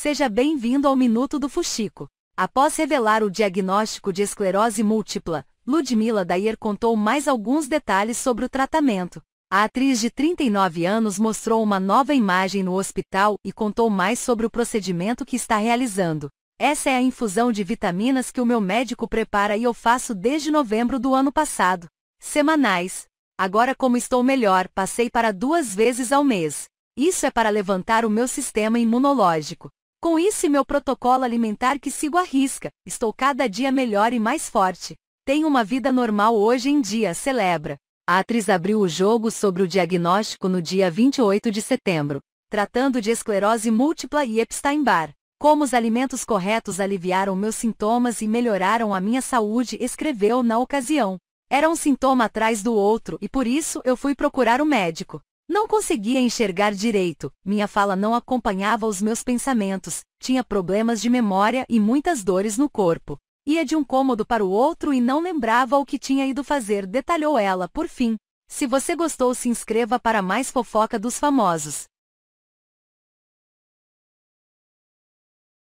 Seja bem-vindo ao Minuto do Fuxico. Após revelar o diagnóstico de esclerose múltipla, Ludmila Dayer contou mais alguns detalhes sobre o tratamento. A atriz de 39 anos mostrou uma nova imagem no hospital e contou mais sobre o procedimento que está realizando. Essa é a infusão de vitaminas que o meu médico prepara e eu faço desde novembro do ano passado. Semanais. Agora como estou melhor, passei para duas vezes ao mês. Isso é para levantar o meu sistema imunológico. Com isso e meu protocolo alimentar que sigo à risca, estou cada dia melhor e mais forte. Tenho uma vida normal hoje em dia, celebra. A atriz abriu o jogo sobre o diagnóstico no dia 28 de setembro, tratando de esclerose múltipla e Epstein-Barr. Como os alimentos corretos aliviaram meus sintomas e melhoraram a minha saúde, escreveu na ocasião. Era um sintoma atrás do outro e por isso eu fui procurar o um médico. Não conseguia enxergar direito, minha fala não acompanhava os meus pensamentos, tinha problemas de memória e muitas dores no corpo. Ia de um cômodo para o outro e não lembrava o que tinha ido fazer, detalhou ela por fim. Se você gostou, se inscreva para mais fofoca dos famosos.